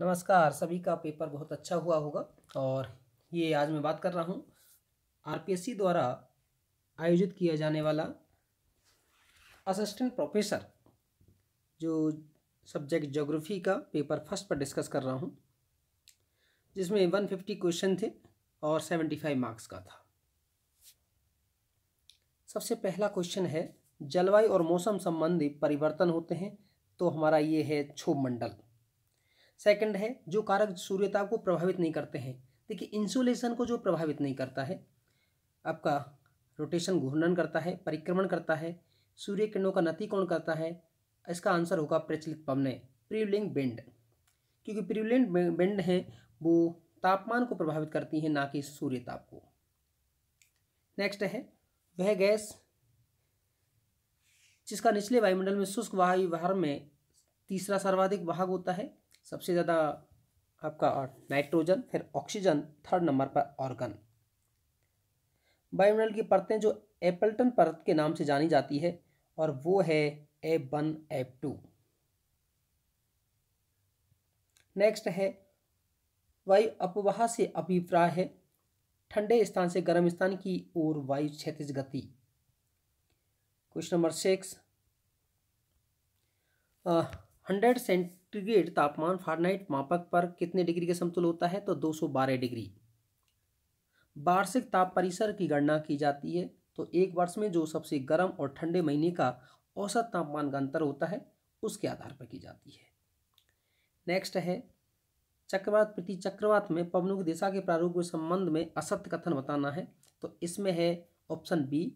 नमस्कार सभी का पेपर बहुत अच्छा हुआ होगा और ये आज मैं बात कर रहा हूँ आरपीएससी द्वारा आयोजित किया जाने वाला असिस्टेंट प्रोफेसर जो सब्जेक्ट ज्योग्राफी का पेपर फर्स्ट पर डिस्कस कर रहा हूँ जिसमें वन फिफ्टी क्वेश्चन थे और सेवेंटी फाइव मार्क्स का था सबसे पहला क्वेश्चन है जलवायु और मौसम संबंधी परिवर्तन होते हैं तो हमारा ये है क्षोभ मंडल सेकंड है जो कारक सूर्यताप को प्रभावित नहीं करते हैं देखिए इंसुलेशन को जो प्रभावित नहीं करता है आपका रोटेशन घूर्णन करता है परिक्रमण करता है सूर्य किरणों का नति कौन करता है इसका आंसर होगा प्रचलित पवन प्रिवलिंग बेंड क्योंकि प्रिवलिंग बेंड हैं वो तापमान को प्रभावित करती हैं ना कि सूर्य ताप को नेक्स्ट है वह गैस जिसका निचले वायुमंडल में शुष्क वायु व्यवहार में तीसरा सर्वाधिक भाग होता है सबसे ज़्यादा आपका नाइट्रोजन फिर ऑक्सीजन थर्ड नंबर पर ऑर्गन बायोमिनरल की परतें जो एपल्टन परत के नाम से जानी जाती है और वो है A one A two next है वायु अपवाह से अभिप्राय है ठंडे स्थान से गर्म स्थान की ओर वायु क्षेत्र गति question number six hundred cent centigrade तापमान फारनाइट मापक पर कितने डिग्री के समतुल होता है तो 212 डिग्री वार्षिक ताप परिसर की गणना की जाती है तो एक वर्ष में जो सबसे गर्म और ठंडे महीने का औसत तापमान का अंतर होता है उसके आधार पर की जाती है नेक्स्ट है चक्रवात प्रति चक्रवात में पवनों की दिशा के प्रारूप के संबंध में असत्य कथन बताना है तो इसमें है ऑप्शन बी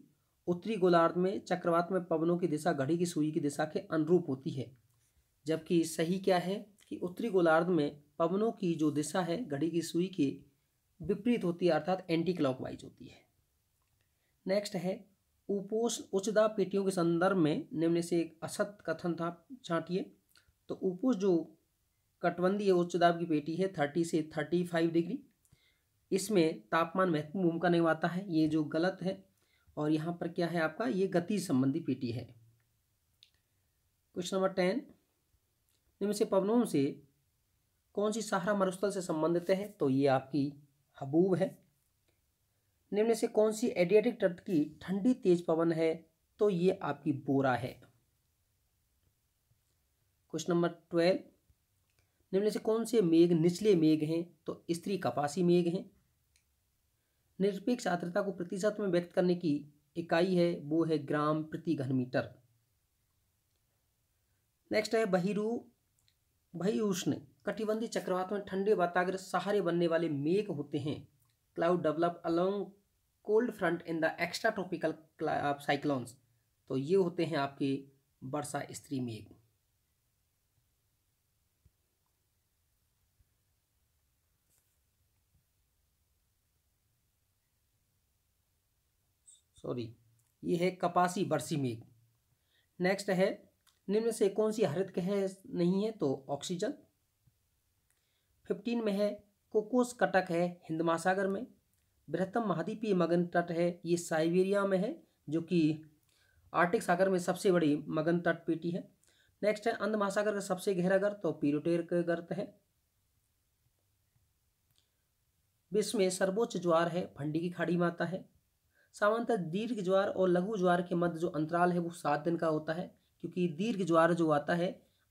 उत्तरी गोलार्ध में चक्रवात में पवनों की दिशा घड़ी की सुई की दिशा के अनुरूप होती है जबकि सही क्या है कि उत्तरी गोलार्ध में पवनों की जो दिशा है घड़ी की सुई के विपरीत होती है अर्थात एंटी क्लॉकवाइज होती है नेक्स्ट है उपोष उच्चदा पेटियों के संदर्भ में निम्न से एक असत कथन था छाटिए तो उपोष जो कटबंदी है उच्च दाब की पेटी है थर्टी से थर्टी फाइव डिग्री इसमें तापमान महत्वपूर्ण भूमिका निभाता है ये जो गलत है और यहाँ पर क्या है आपका ये गति संबंधी पेटी है क्वेश्चन नंबर टेन निम्न से पवनों से कौन सी सहारा मरुस्थल से संबंधित है तो ये आपकी हबूब है निम्न से कौन सी एडियाटिक तट की ठंडी तेज पवन है तो ये आपकी बोरा है क्वेश्चन नंबर ट्वेल्व निम्न से कौन से मेघ निचले मेघ हैं तो स्त्री कपासी मेघ हैं निरपेक्ष आर्द्रता को प्रतिशत में व्यक्त करने की इकाई है वो है ग्राम प्रति घन मीटर नेक्स्ट है बहिरू भाई उष्ण कटिबंधी चक्रवात में ठंडे वाताग्र सहारे बनने वाले मेघ होते हैं cloud develop along cold front in the extra tropical cyclones तो ये होते हैं आपके वर्षा स्त्री मेघ सॉरी ये है कपासी बरसी मेघ नेक्स्ट है निम्न से कौन सी हरित ग्रह नहीं है तो ऑक्सीजन फिफ्टीन में है कोकोस कटक है हिंद महासागर में बृहत्तम महाद्वीपीय मगन तट है ये साइबेरिया में है जो कि आर्टिक सागर में सबसे बड़ी मगन तट पेटी है नेक्स्ट है अंध महासागर का सबसे गहरा गर्त तो पीरोटेर गर्त है विश्व में सर्वोच्च ज्वार है फंडी की खाड़ी में आता है सामान्यतः दीर्घ ज्वार और लघु ज्वार के मध्य जो अंतराल है वो सात दिन का होता है क्योंकि दीर्घ ज्वार जो आता है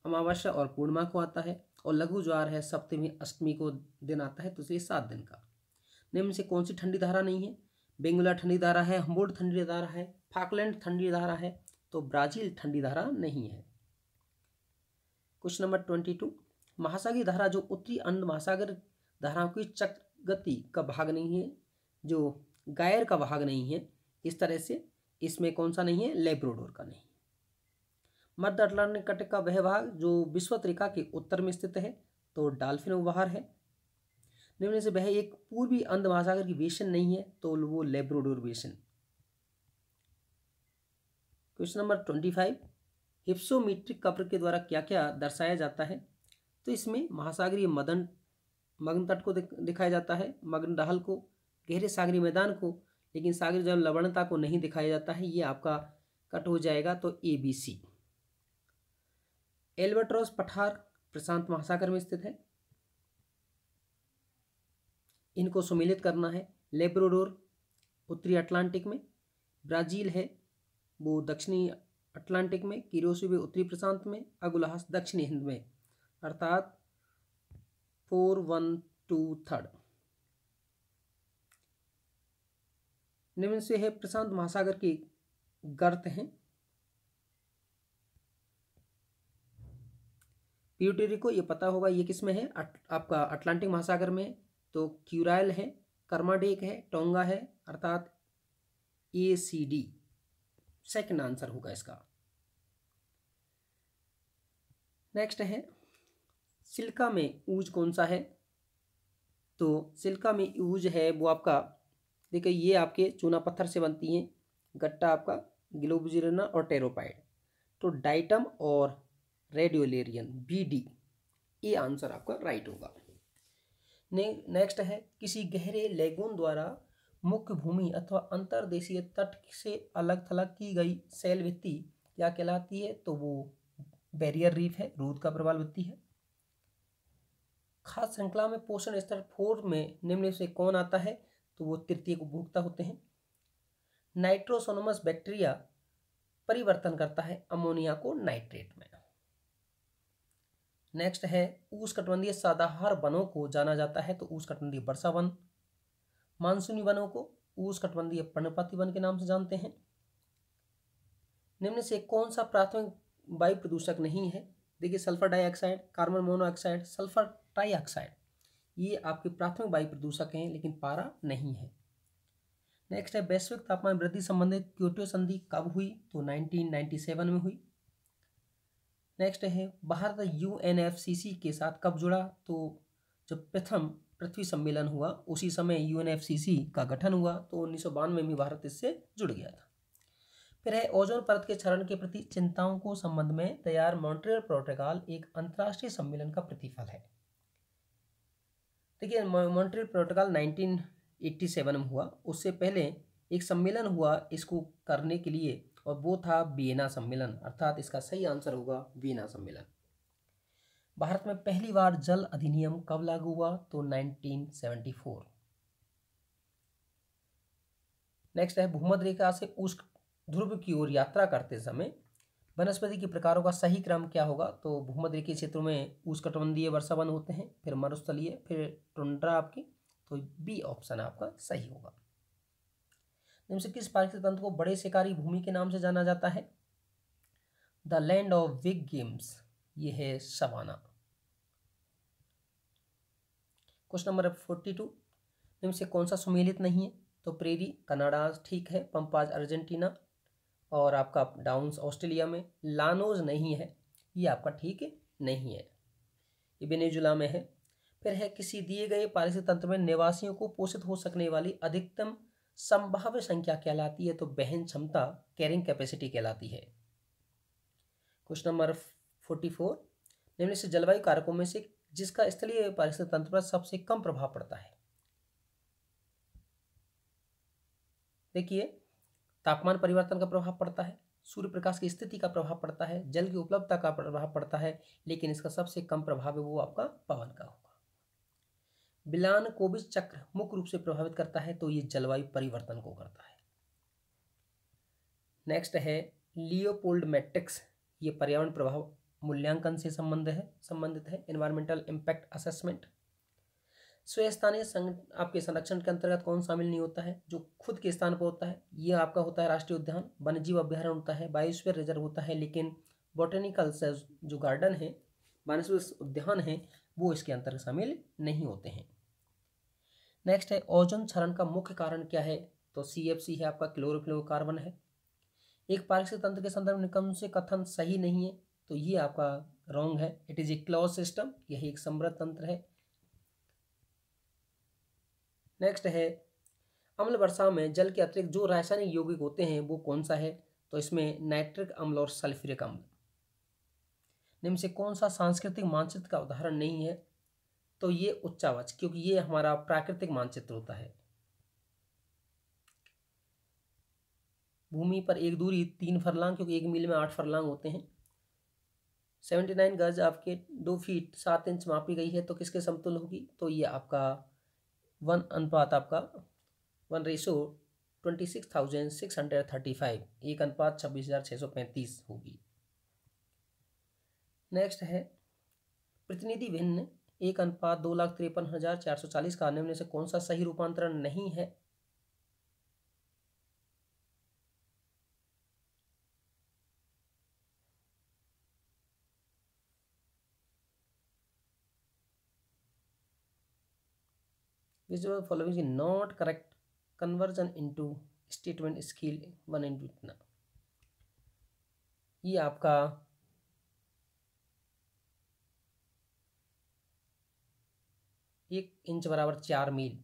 अमावस्या और पूर्णिमा को आता है और लघु ज्वार है सप्तमी अष्टमी को दिन आता है तो इसलिए सात दिन का निम्न से कौन सी ठंडी धारा नहीं है बेंगुला ठंडी धारा है हम्बोड ठंडी धारा है फाकलैंड ठंडी धारा है तो ब्राज़ील ठंडी धारा नहीं है क्वेश्चन नंबर ट्वेंटी टू महासागरी धारा जो उत्तरी अंध महासागर धाराओं की चक्र गति का भाग नहीं है जो गायर का भाग नहीं है इस तरह से इसमें कौन सा नहीं है लेब्रोडोर का नहीं मध्य अटलांटिक तट का वह भाग जो त्रिका के उत्तर में स्थित है तो डाल्फिन उपहार है निम्न से वह एक पूर्वी अंध महासागर की बेसन नहीं है तो वो Labrador basin question number twenty five hypsometric curve के द्वारा क्या क्या दर्शाया जाता है तो इसमें महासागरीय मदन मग्न तट को दिखाया जाता है मग्न डहल को गहरे सागरी मैदान को लेकिन सागरी जल लवणता को नहीं दिखाया जाता है ये आपका कट हो जाएगा तो ए बी सी एल्बर्ट्रॉस पठार प्रशांत महासागर में स्थित है इनको सुमिलित करना है लेब्रोडोर उत्तरी अटलांटिक में ब्राज़ील है वो दक्षिणी अटलांटिक में किरोसिवे उत्तरी प्रशांत में अगुलाहास दक्षिणी हिंद में अर्थात फोर वन टू थर्ड निम्न से है प्रशांत महासागर की गर्त हैं प्यूटेरी को ये पता होगा ये किस में है अट, आपका अटलांटिक महासागर में तो क्यूराइल है कर्माडेक है टोंगा है अर्थात A C D second answer होगा इसका नेक्स्ट है सिल्का में ऊज कौन सा है तो सिल्का में ऊज है वो आपका देखिए ये आपके चूना पत्थर से बनती हैं गट्टा आपका ग्लोबुजरना और टेरोपाइड तो डाइटम और रेडियोलेरियन बी डी ये आंसर आपका राइट होगा ने, नेक्स्ट है किसी गहरे लेगून द्वारा मुख्य भूमि अथवा अंतर्देशीय तट से अलग थलग की गई सेल भित्ति क्या कहलाती है तो वो बैरियर रीफ है रूद का प्रवाल भित्ति है खास श्रृंखला में पोषण स्तर फोर में निम्न से कौन आता है तो वो तृतीय उपभोक्ता होते हैं नाइट्रोसोनोमस बैक्टीरिया परिवर्तन करता है अमोनिया को नाइट्रेट में नेक्स्ट है ऊष्कटबंधीय सदाहार वनों को जाना जाता है तो ऊष्कटबंधीय वर्षा वन मानसूनी वनों को ऊष्कटबंधीय पर्णपाती वन के नाम से जानते हैं निम्न से कौन सा प्राथमिक वायु प्रदूषक नहीं है देखिए sulphur dioxide carbon monoxide sulphur trioxide ये आपके प्राथमिक वायु प्रदूषक हैं लेकिन पारा नहीं है नेक्स्ट है वैश्विक तापमान वृद्धि संबंधित क्योटो संधि कब हुई तो 1997 में हुई नेक्स्ट है भारत यू के साथ कब जुड़ा तो जब प्रथम पृथ्वी सम्मेलन हुआ उसी समय यू का गठन हुआ तो उन्नीस में भारत इससे जुड़ गया था फिर है ओजोन परत के क्षरण के प्रति चिंताओं को संबंध में तैयार मॉन्ट्रियल प्रोटोकॉल एक अंतर्राष्ट्रीय सम्मेलन का प्रतिफल है देखिए मॉन्ट्रियल प्रोटोकॉल 1987 में हुआ उससे पहले एक सम्मेलन हुआ इसको करने के लिए और वो था वियना सम्मेलन अर्थात इसका सही आंसर होगा वियना सम्मेलन भारत में पहली बार जल अधिनियम कब लागू हुआ तो 1974 नेक्स्ट है भूमध रेखा से उष्क ध्रुव की ओर यात्रा करते समय वनस्पति के प्रकारों का सही क्रम क्या होगा तो भूमध्य के क्षेत्रों में वर्षा वर्षावन होते हैं फिर मरुस्थलीय फिर टुंड्रा आपकी तो बी ऑप्शन आपका सही होगा इनमें से किस पारिस्थितिक तंत्र को बड़े शिकारी भूमि के नाम से जाना जाता है the land of big games ये है savanna question number forty two इनमें से कौन सा सुमेलित नहीं है तो प्रेरी कनाडा ठीक है पंपाज अर्जेंटीना और आपका डाउन्स ऑस्ट्रेलिया में लानोज नहीं है ये आपका ठीक नहीं है ये में है फिर है किसी दिए गए पारिस्थितिक तंत्र में निवासियों को पोषित हो सकने वाली अधिकतम संभाव्य संख्या कहलाती है तो बहन क्षमता कैरिंग कैपेसिटी कहलाती है क्वेश्चन नंबर फोर्टी फोर निम्न से जलवायु कारकों में से जिसका स्थलीय पारिस्थितिक तंत्र पर सबसे कम प्रभाव पड़ता है देखिए तापमान परिवर्तन का प्रभाव पड़ता है सूर्य प्रकाश की स्थिति का प्रभाव पड़ता है जल की उपलब्धता का प्रभाव पड़ता है लेकिन इसका सबसे कम प्रभाव है वो आपका पवन का होगा बिलान बिलानकोविच चक्र मुख्य रूप से प्रभावित करता है तो ये जलवायु परिवर्तन को करता है नेक्स्ट है लियोपोल्ड मैट्रिक्स ये पर्यावरण प्रभाव मूल्यांकन से संबंध है संबंधित है इन्वायरमेंटल इम्पैक्ट असेसमेंट स्व स्थानीय आपके संरक्षण के अंतर्गत कौन शामिल नहीं होता है जो खुद के स्थान पर होता है ये आपका होता है राष्ट्रीय उद्यान वन्यजीव अभ्यारण्य होता है बायोस्फीयर रिजर्व होता है लेकिन बॉटेनिकल जो गार्डन है वन उद्यान है वो इसके अंतर्गत शामिल नहीं होते हैं नेक्स्ट है ओजोन क्षरण का मुख्य कारण क्या है तो सी एफ सी है आपका कार्बन है एक पारिस्थितिक तंत्र के संदर्भ में निकम से कथन सही नहीं है तो ये आपका रॉन्ग है it is a close system यही एक समृद्ध तंत्र है नेक्स्ट है अम्ल वर्षा में जल के अतिरिक्त जो रासायनिक यौगिक होते हैं वो कौन सा है तो इसमें नाइट्रिक अम्ल और सल्फ्यूरिक अम्ल निम्न से कौन सा सांस्कृतिक मानचित्र का उदाहरण नहीं है तो ये उच्चावच क्योंकि ये हमारा प्राकृतिक मानचित्र होता है भूमि पर एक दूरी तीन फरलांग क्योंकि एक मील में आठ फरलांग होते हैं सेवेंटी नाइन गज आपके दो फीट सात इंच मापी गई है तो किसके समतुल होगी तो ये आपका वन अनुपात आपका one ratio twenty six thousand six hundred thirty five एक अनुपात छब्बीस हज़ार छः सौ पैंतीस होगी नेक्स्ट है प्रतिनिधि भिन्न एक अनुपात दो लाख तिरपन हजार चार सौ चालीस का आने में से कौन सा सही रूपांतरण नहीं है following not correct conversion into statement scale one into इतना ये आपका एक इंच बराबर चार मील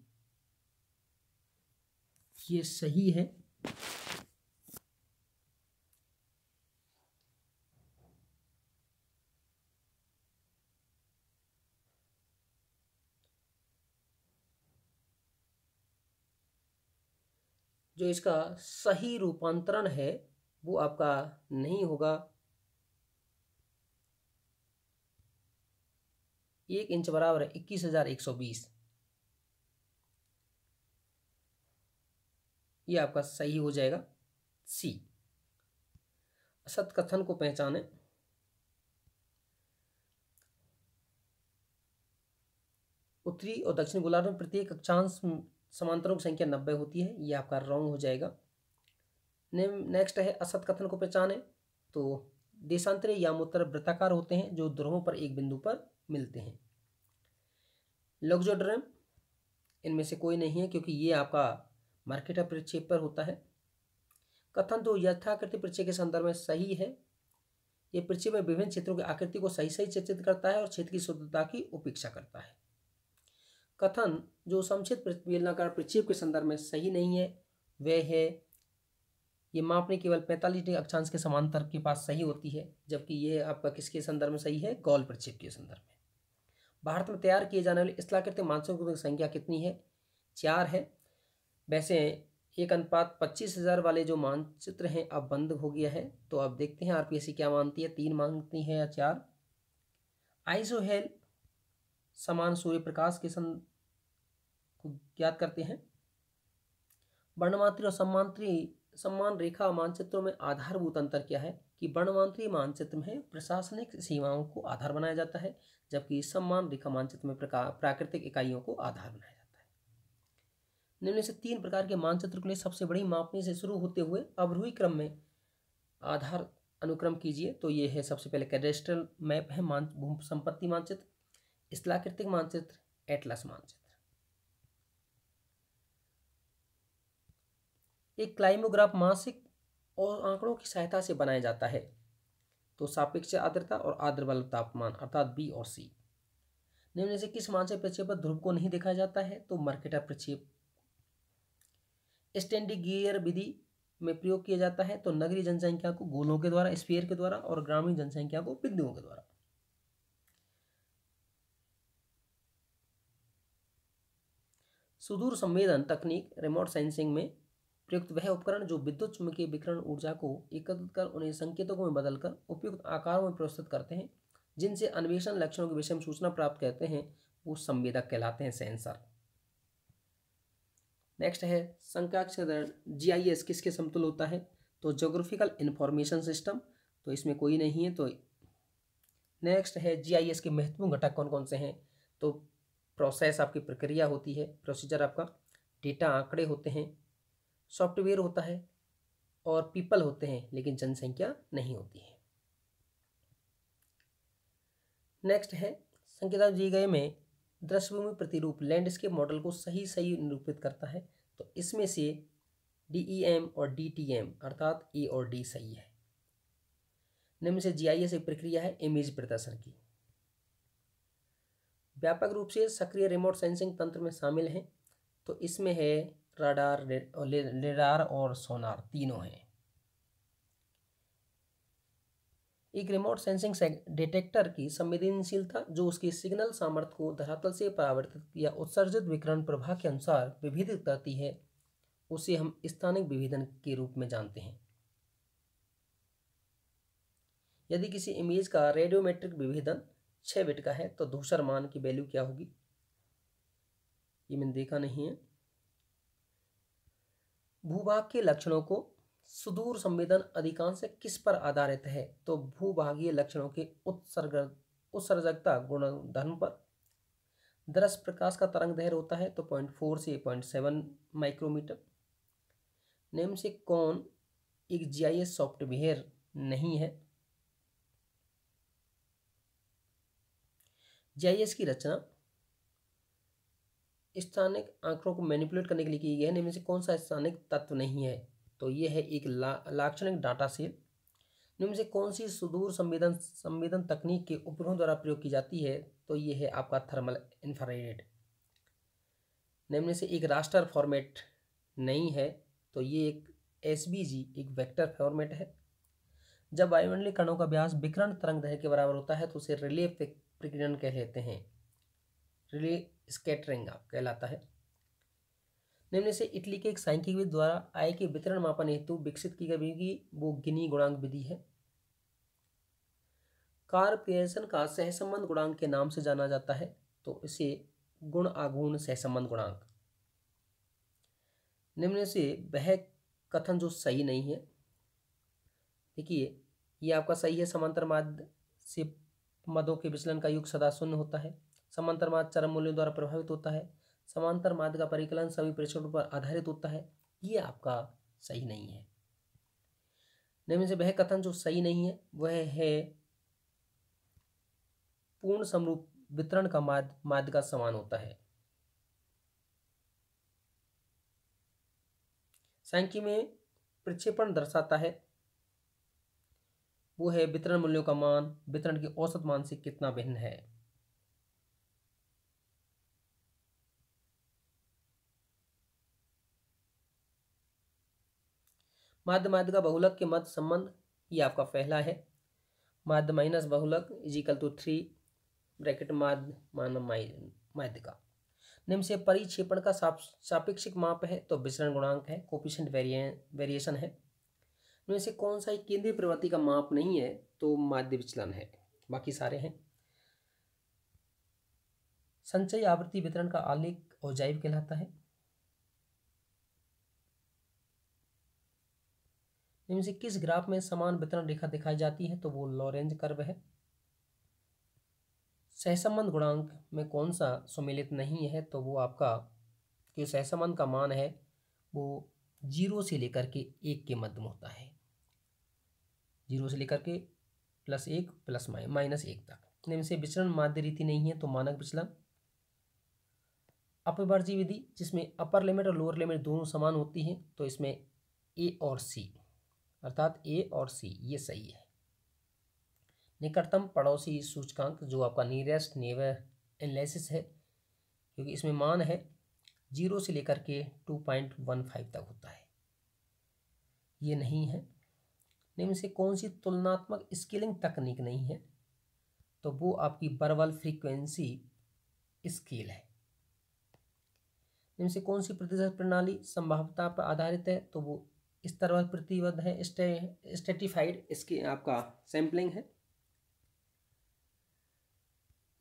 ये सही है जो इसका सही रूपांतरण है वो आपका नहीं होगा एक इंच बराबर है इक्कीस हज़ार एक सौ बीस ये आपका सही हो जाएगा सी असत कथन को पहचाने उत्तरी और दक्षिण गोलार्ध में प्रत्येक अक्षांश समांतरों की संख्या नब्बे होती है ये आपका रॉन्ग हो जाएगा नेक्स्ट है असत कथन को पहचाने तो देशांतरीय यामोत्तर वृत्ताकार होते हैं जो ध्रुवों पर एक बिंदु पर मिलते हैं लग्जोड्रम इनमें से कोई नहीं है क्योंकि ये आपका मार्केटा परिचय पर होता है कथन तो यथाकृति परिचय के संदर्भ में सही है ये परिचय में विभिन्न क्षेत्रों की आकृति को सही सही चित्रित करता है और क्षेत्र की शुद्धता की उपेक्षा करता है कथन जो समुचित परिवेलनाकार प्रक्षेप के संदर्भ में सही नहीं है वह है ये मापने केवल पैंतालीस डिग्री अक्षांश के समांतर के पास सही होती है जबकि ये आपका किसके संदर्भ में सही है गौल प्रक्षेप के संदर्भ में भारत में तैयार किए जाने वाले स्थलाकृत मानसून की संख्या कितनी है चार है वैसे एक अनुपात पच्चीस हज़ार वाले जो मानचित्र हैं अब बंद हो गया है तो अब देखते हैं आरपीएससी क्या मानती है तीन मानती है या चार आइसोहेल समान सूर्य प्रकाश के सं को ज्ञात करते हैं वर्णमात्री और सम्मात्री सम्मान रेखा मानचित्रों में आधारभूत अंतर क्या है कि वर्णमांतरीय मानचित्र में प्रशासनिक सीमाओं को आधार बनाया जाता है जबकि सम्मान रेखा मानचित्र में प्राकृतिक इकाइयों को आधार बनाया जाता है निम्न से तीन प्रकार के मानचित्र के लिए सबसे बड़ी मापनी से शुरू होते हुए अवरोही क्रम में आधार अनुक्रम कीजिए तो ये है सबसे पहले कैडेस्ट्रल मैप है मान भूम संपत्ति मानचित्र स्थलाकृतिक मानचित्र एटलस मानचित्र एक क्लाइमोग्राफ मासिक और आंकड़ों की सहायता से बनाया जाता है तो सापेक्ष आर्द्रता और आर्द्र वाल तापमान अर्थात बी और सी निम्न से किस मानसिक प्रक्षेप ध्रुव को नहीं देखा जाता है तो मर्केटा प्रक्षेप गियर विधि में प्रयोग किया जाता है तो नगरीय जनसंख्या को गोलों के द्वारा स्पीयर के द्वारा और ग्रामीण जनसंख्या को बिंदुओं के द्वारा सुदूर संवेदन तकनीक रिमोट सेंसिंग में प्रयुक्त वह उपकरण जो विद्युत चुम्बकीय विकरण ऊर्जा को एकत्रित कर उन्हें संकेतों में बदलकर उपयुक्त आकारों में प्रस्तुत करते हैं जिनसे अन्वेषण लक्षणों के विषय में सूचना प्राप्त करते हैं वो संवेदक कहलाते हैं सेंसर नेक्स्ट है संख्याक्षर जी आई एस किसके समतुल होता है तो जोग्राफिकल इन्फॉर्मेशन सिस्टम तो इसमें कोई नहीं है तो नेक्स्ट है जी आई एस के महत्वपूर्ण घटक कौन कौन से हैं तो प्रोसेस आपकी प्रक्रिया होती है प्रोसीजर आपका डेटा आंकड़े होते हैं सॉफ्टवेयर होता है और पीपल होते हैं लेकिन जनसंख्या नहीं होती है नेक्स्ट है संकेत दिए गए में दृश्यभूमि प्रतिरूप लैंडस्केप मॉडल को सही सही निरूपित करता है तो इसमें से डी ई एम और डी टी एम अर्थात ए और डी सही है निम्न से जी आई एस एक प्रक्रिया है इमेज प्रदर्शन की व्यापक रूप से सक्रिय रिमोट सेंसिंग तंत्र में शामिल हैं तो इसमें है रडार रेडार और सोनार तीनों हैं एक रिमोट सेंसिंग डिटेक्टर की संवेदनशीलता जो उसकी सिग्नल सामर्थ्य को धरातल से परावर्तित या उत्सर्जित विकरण प्रभाव के अनुसार विभेदित करती है उसे हम स्थानिक विभेदन के रूप में जानते हैं यदि किसी इमेज का रेडियोमेट्रिक विभेदन छः बिट का है तो दूसर मान की वैल्यू क्या होगी ये मैंने देखा नहीं है भूभाग के लक्षणों को सुदूर संवेदन अधिकांश किस पर आधारित है तो भूभागीय लक्षणों के उत्सर्ग उत्सर्जकता गुणधर्म पर दरस प्रकाश का तरंग दहर होता है तो पॉइंट फोर से पॉइंट सेवन माइक्रोमीटर नेम से कौन एक जीआईएस सॉफ्टवेयर नहीं है जीआईएस की रचना स्थानिक आंकड़ों को मैनिपुलेट करने के लिए किया गया है निम्न से कौन सा स्थानिक तत्व नहीं है तो ये है एक ला, लाक्षणिक डाटा सेल निम्न से कौन सी सुदूर संवेदन संवेदन तकनीक के उपग्रहों द्वारा प्रयोग की जाती है तो ये है आपका थर्मल इन्फ्रारेड निम्न से एक राष्ट्र फॉर्मेट नहीं है तो ये एक एस एक वेक्टर फॉर्मेट है जब वायुमंडलीय कणों का अभ्यास विकरण तरंग दह के बराबर होता है तो उसे रिले प्रकीर्णन कह लेते हैं रिले स्केटरिंग कहलाता है निम्न से इटली के एक सांख्यिकविद द्वारा आय के वितरण मापन हेतु विकसित की गई विधि वो गिनी गुणांक विधि है कार पियर्सन का सहसंबंध गुणांक के नाम से जाना जाता है तो इसे गुण आगुण सहसंबंध गुणांक निम्न से वह कथन जो सही नहीं है देखिए ये आपका सही है समांतर माध्य से मदों के विचलन का युग सदा शून्य होता है समांतर माद चरम मूल्यों द्वारा प्रभावित होता है समांतर माद का परिकलन सभी प्रेक्षणों पर आधारित होता है ये आपका सही नहीं है निम्न से वह कथन जो सही नहीं है वह है पूर्ण समरूप वितरण का माद माद का समान होता है सांख्य में प्रक्षेपण दर्शाता है वो है वितरण मूल्यों का मान वितरण के औसत मान से कितना भिन्न है माध्य माध्य का बहुलक के मध्य संबंध ये आपका पहला है माध्य माइनस बहुलक इजिकल टू थ्री ब्रैकेट माध्य मानव माध्य का निम्न से परिक्षेपण का सापेक्षिक माप है तो विसरण गुणांक है कोपिशेंट वेरिएशन है निम्न से कौन सा ही केंद्रीय प्रवृत्ति का माप नहीं है तो माध्य विचलन है बाकी सारे हैं संचय आवृत्ति वितरण का आलेख और जैव कहलाता है इनमें से किस ग्राफ में समान वितरण रेखा दिखाई जाती है तो वो लॉरेंज कर्व है सहसंबंध गुणांक में कौन सा सम्मिलित नहीं है तो वो आपका जो सहसंबंध का मान है वो जीरो से लेकर के एक के मध्य में होता है जीरो से लेकर के प्लस एक प्लस माइनस एक तक इनमें से विचरण माध्य रीति नहीं है तो मानक विचलन अपवर्जी विधि जिसमें अपर लिमिट और लोअर लिमिट दोनों समान होती है तो इसमें ए और सी अर्थात ए और सी ये सही है निकटतम पड़ोसी सूचकांक जो आपका नियरेस्ट नेवर एनालिसिस है क्योंकि इसमें मान है जीरो से लेकर के टू पॉइंट वन फाइव तक होता है ये नहीं है निम्न से कौन सी तुलनात्मक स्केलिंग तकनीक नहीं है तो वो आपकी बरवल फ्रीक्वेंसी स्केल है निम्न से कौन सी प्रतिशत प्रणाली संभावता पर आधारित है तो वो स्तर प्रतिबद्ध है स्टेटिफाइड इसकी आपका सैम्पलिंग है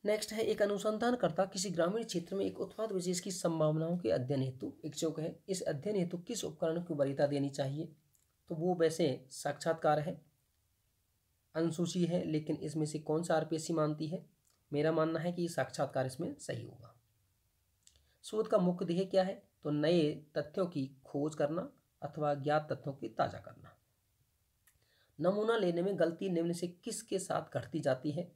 नेक्स्ट है एक अनुसंधानकर्ता किसी ग्रामीण क्षेत्र में एक उत्पाद विशेष की संभावनाओं के अध्ययन हेतु इच्छुक है इस अध्ययन हेतु किस उपकरण को वरीयता देनी चाहिए तो वो वैसे साक्षात्कार है अनुसूची है लेकिन इसमें से कौन सा आरपीएससी मानती है मेरा मानना है कि साक्षात्कार इसमें सही होगा शोध का मुख्य ध्येय क्या है तो नए तथ्यों की खोज करना अथवा ज्ञात तथ्यों की ताज़ा करना नमूना लेने में गलती निम्न से किसके साथ घटती जाती है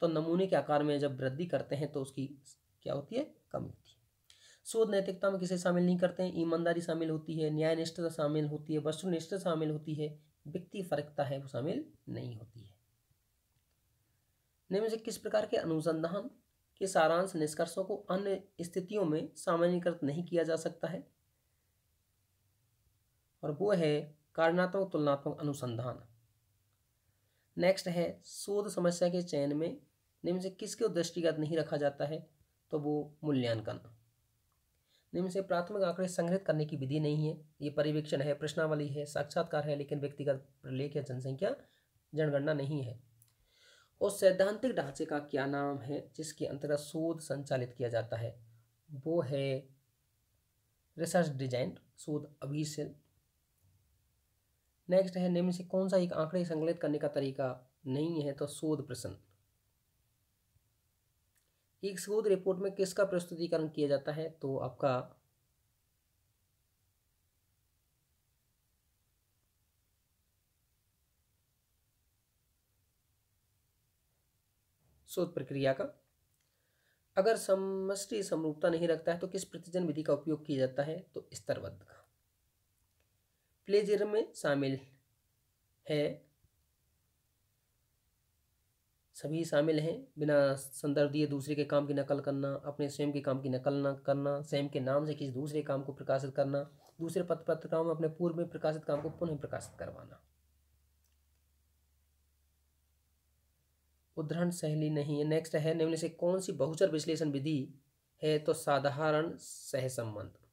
तो नमूने के आकार में जब वृद्धि करते हैं तो उसकी क्या होती है कमी होती है शोध नैतिकता में किसे शामिल नहीं करते हैं ईमानदारी शामिल होती है न्यायनिष्ठता शामिल होती है वस्तुनिष्ठता शामिल होती है व्यक्ति फरकता है वो शामिल नहीं होती है निम्न से किस प्रकार के अनुसंधान के सारांश निष्कर्षों को अन्य स्थितियों में सामान्यकृत नहीं किया जा सकता है और वो है कारणात्मक तुलनात्मक अनुसंधान नेक्स्ट है शोध समस्या के चयन में निम्न से किसके दृष्टिगत नहीं रखा जाता है तो वो मूल्यांकन निम्न से प्राथमिक आंकड़े संग्रहित करने की विधि नहीं है ये परिवेक्षण है प्रश्नावली है साक्षात्कार है लेकिन व्यक्तिगत प्रलेख या जनसंख्या जनगणना नहीं है और सैद्धांतिक ढांचे का क्या नाम है जिसके अंतर्गत शोध संचालित किया जाता है वो है रिसर्च डिजाइन शोध अभिशेल नेक्स्ट है निम्न से कौन सा एक आंकड़े संकलित करने का तरीका नहीं है तो शोध प्रश्न एक शोध रिपोर्ट में किसका प्रस्तुतिकरण किया जाता है तो आपका शोध प्रक्रिया का अगर समष्टि समरूपता नहीं रखता है तो किस प्रतिजन विधि का उपयोग किया जाता है तो स्तरबद्ध का प्लेजर में शामिल है सभी शामिल हैं बिना संदर्भ दिए दूसरे के काम की नकल करना अपने स्वयं के काम की नकल ना करना स्वयं के नाम से किसी दूसरे काम को प्रकाशित करना दूसरे पत्र पत्रिकाओं में अपने पूर्व में प्रकाशित काम को पुनः प्रकाशित करवाना उदाहरण सहली नहीं है नेक्स्ट है निम्न से कौन सी बहुचर विश्लेषण विधि है तो साधारण सहसंबंध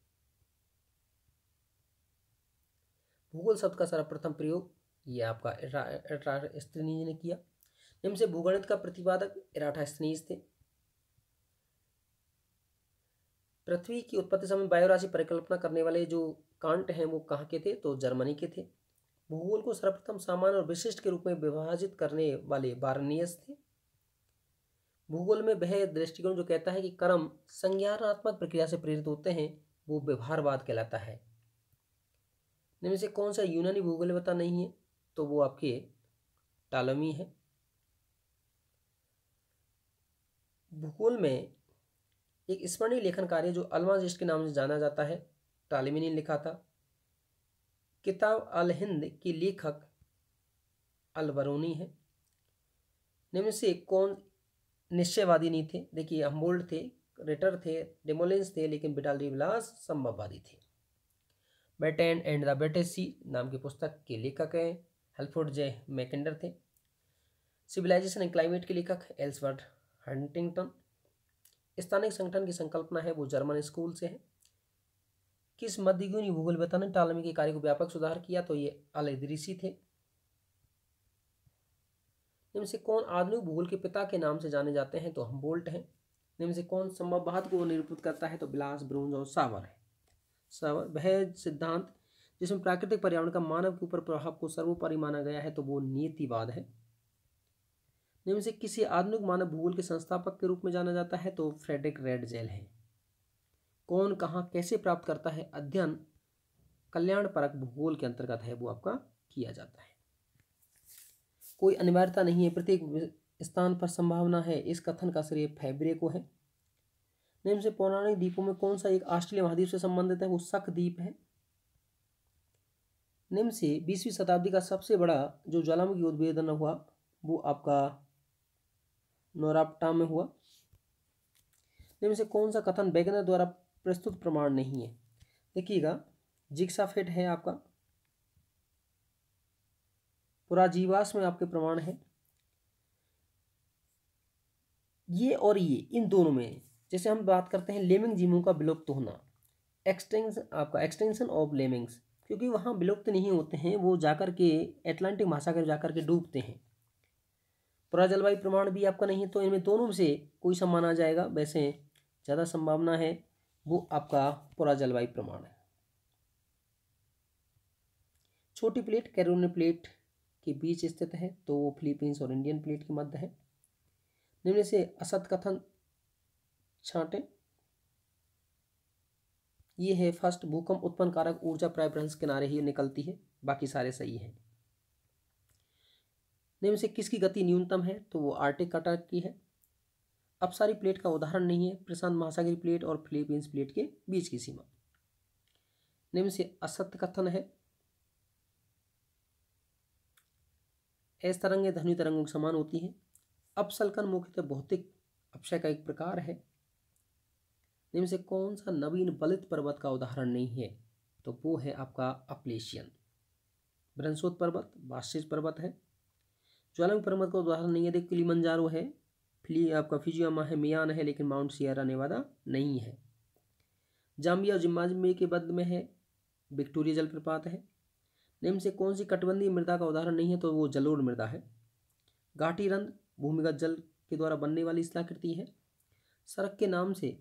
भूगोल शब्द का सर्वप्रथम प्रयोग ये आपका एट्रास्त्रीज ने किया से भूगणित का प्रतिपादक एराठास्त्रीज थे पृथ्वी की उत्पत्ति समय वायुराशि परिकल्पना करने वाले जो कांट हैं वो कहाँ के थे तो जर्मनी के थे भूगोल को सर्वप्रथम सामान्य और विशिष्ट के रूप में विभाजित करने वाले बारनियस थे भूगोल में वह दृष्टिकोण जो कहता है कि कर्म संज्ञानात्मक प्रक्रिया से प्रेरित होते हैं वो व्यवहारवाद कहलाता है इनमें से कौन सा यूनानी भूगोल पता नहीं है तो वो आपके टालमी है भूगोल में एक स्मरणीय लेखन कार्य जो अलमाजिस्ट के नाम से जाना जाता है टालमी ने लिखा था किताब अल हिंद की लेखक अलबरूनी है निम्न से कौन निश्चयवादी नहीं थे देखिए अम्बोल्ड थे रिटर थे डेमोलेंस थे लेकिन बिटाल रिवलास संभववादी थे बेट एंड द बेटे सी नाम की पुस्तक के लेखक हैं हेल्फोर्ड जे मैकेंडर थे सिविलाइजेशन एंड क्लाइमेट के लेखक एल्सवर्ड हंटिंगटन स्थानिक संगठन की संकल्पना है वो जर्मन स्कूल से है किस मध्ययुगीन भूगोलवेता ने टालमी के कार्य को व्यापक सुधार किया तो ये अलदरीसी थे निम्न से कौन आधुनिक भूगोल के पिता के नाम से जाने जाते हैं तो हम बोल्ट हैं निम्न से कौन संभव को निरूपित करता है तो बिलास ब्रोंज और सावर है वह सिद्धांत जिसमें प्राकृतिक पर्यावरण का मानव के ऊपर प्रभाव को सर्वोपरि माना गया है तो वो नीतिवाद है निम्न से किसी आधुनिक मानव भूगोल के संस्थापक के रूप में जाना जाता है तो फ्रेडरिक रेड जेल है कौन कहाँ कैसे प्राप्त करता है अध्ययन कल्याण परक भूगोल के अंतर्गत है वो आपका किया जाता है कोई अनिवार्यता नहीं है प्रत्येक स्थान पर संभावना है इस कथन का श्रेय फैब्रे को है निम्न से पौराणिक द्वीपों में कौन सा एक ऑस्ट्रेलिया महाद्वीप से संबंधित है वो सख द्वीप है निम्न से बीसवीं शताब्दी का सबसे बड़ा जो ज्वालामुखी उद्भेदन हुआ वो आपका नोराप्टा में हुआ निम्न से कौन सा कथन बैगनर द्वारा प्रस्तुत प्रमाण नहीं है देखिएगा जिक्साफेट है आपका पुराजीवास में आपके प्रमाण है ये और ये इन दोनों में जैसे हम बात करते हैं लेमिंग जीवों का विलुप्त होना एक्सटेंस आपका एक्सटेंशन ऑफ लेमिंग्स क्योंकि वहाँ विलुप्त नहीं होते हैं वो जाकर के एटलांटिक महासागर जाकर के डूबते हैं पूरा जलवायु प्रमाण भी आपका नहीं तो इनमें दोनों से कोई सा माना जाएगा वैसे ज़्यादा संभावना है वो आपका पूरा जलवायु प्रमाण है छोटी प्लेट कैरोन प्लेट के बीच स्थित है तो वो फिलीपींस और इंडियन प्लेट के मध्य है निम्न से असत कथन छांटे ये है फर्स्ट भूकंप उत्पन्न कारक ऊर्जा प्रायभ्रंश किनारे ही निकलती है बाकी सारे सही हैं निम्न से किसकी गति न्यूनतम है तो वो आर्टिक कटक की है अब सारी प्लेट का उदाहरण नहीं है प्रशांत महासागरी प्लेट और फिलीपींस प्लेट के बीच की सीमा निम्न से असत्य कथन है ऐस तरंगे धनी तरंगों के समान होती हैं अपसलकन मुख्यतः भौतिक अपशय का एक प्रकार है इनमें से कौन सा नवीन बलित पर्वत का उदाहरण नहीं है तो वो है आपका अपलेशियन ब्रंसोत पर्वत बाशिज पर्वत है ज्वालामुखी पर्वत का उदाहरण नहीं है देख किलीमंजारो है फिली आपका फिजियामा है मियान है लेकिन माउंट सियारा नेवादा नहीं है जाम्बिया और के बद में है विक्टोरिया जलप्रपात है निम्न से कौन सी कटबंधी मृदा का उदाहरण नहीं है तो वो जलोर मृदा है घाटी रंध भूमिगत जल के द्वारा बनने वाली स्थलाकृति है सड़क के नाम से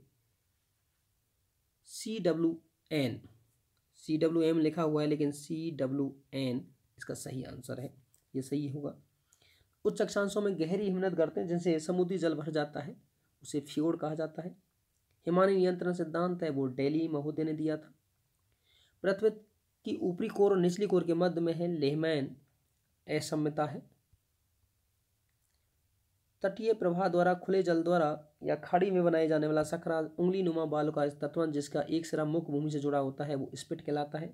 C W N C W M लिखा हुआ है लेकिन सी डब्ल्यू एन इसका सही आंसर है ये सही होगा उच्च अक्षांशों में गहरी हिमनद करते हैं जिनसे समुद्री जल भर जाता है उसे फ्योर कहा जाता है हिमालय नियंत्रण सिद्धांत है वो डेली महोदय ने दिया था पृथ्वी की ऊपरी कोर और निचली कोर के मध्य में है लेहमैन असम्यता है तटीय प्रवाह द्वारा खुले जल द्वारा या खाड़ी में बनाया जाने वाला सकरा उंगली नुमा बाल का तत्व जिसका एक सिरा मुख्य भूमि से जुड़ा होता है वो स्पिट कहलाता है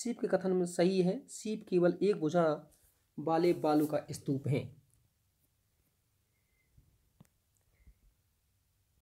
सीप के कथन में सही है सीप केवल एक बुझा वाले बालू का स्तूप है